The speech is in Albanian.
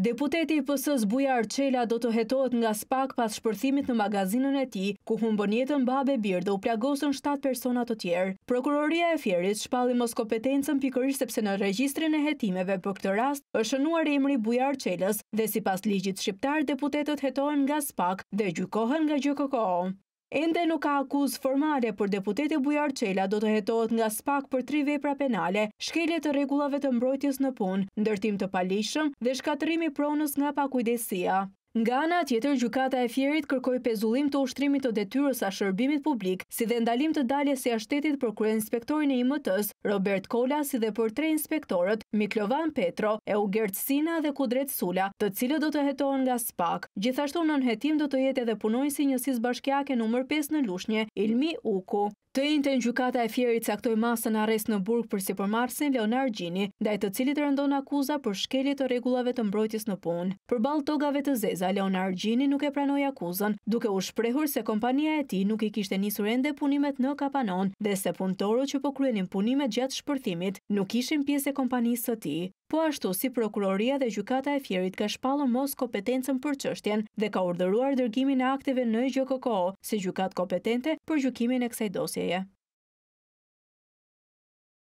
Deputeti i PS-s Bujar Çela do të hetohet nga SPAK pas shpërthimit në magazinën e tij, ku humbën jetën babe birë dhe u plagosën 7 persona të tjerë. Prokuroria e Fierit shpalli mos kompetencën pikërisht sepse në regjistrin e hetimeve për këtë rast është shënuar emri Bujar Çelës dhe sipas ligjit shqiptar deputetët hetohen nga SPAK dhe gjykohen nga GJKO. Ende nuk ka akuzë formale, për deputete Bujar Qela do të jetohet nga spak për tri vepra penale, shkelje të regulave të mbrojtjes në pun, ndërtim të palishëm dhe shkatërimi pronës nga pakujdesia. Nga ana tjetër, gjukata e fjerit kërkoj pezullim të ushtrimit të detyrës a shërbimit publik, si dhe ndalim të dalje se ashtetit për kërën inspektorin e imëtës, Robert Kola, si dhe për tre inspektorët, Miklovan Petro, Eugert Sina dhe Kudret Sula, të cilë do të hetohen nga spak. Gjithashtu në nënhetim do të jetë edhe punojnë si njësis bashkjake nëmër 5 në lushnje, Ilmi Uku. Të jente në gjukata e fjeri caktoj masën arrest në burg për si përmarsin Leonar Gjini, da e të cilit rëndon akuza për shkelje të regulave të mbrojtjes në pun. Për balë togave të zeza, Leonar Gjini nuk e pranoj akuzën, duke u shprehur se kompania e ti nuk i kishte njësur ende punimet në kapanon, dhe se punëtorët që po kryenim punimet gjatë shpërthimit, nuk ishim pjese kompanisë të ti. Po ashtu si prokuroria dhe gjukata e fjerit ka shpalur mos kompetencën për qështjen dhe ka urdëruar dërgimin e akteve në gjokoko, se gjukat kompetente për gjukimin e kësaj dosjeje.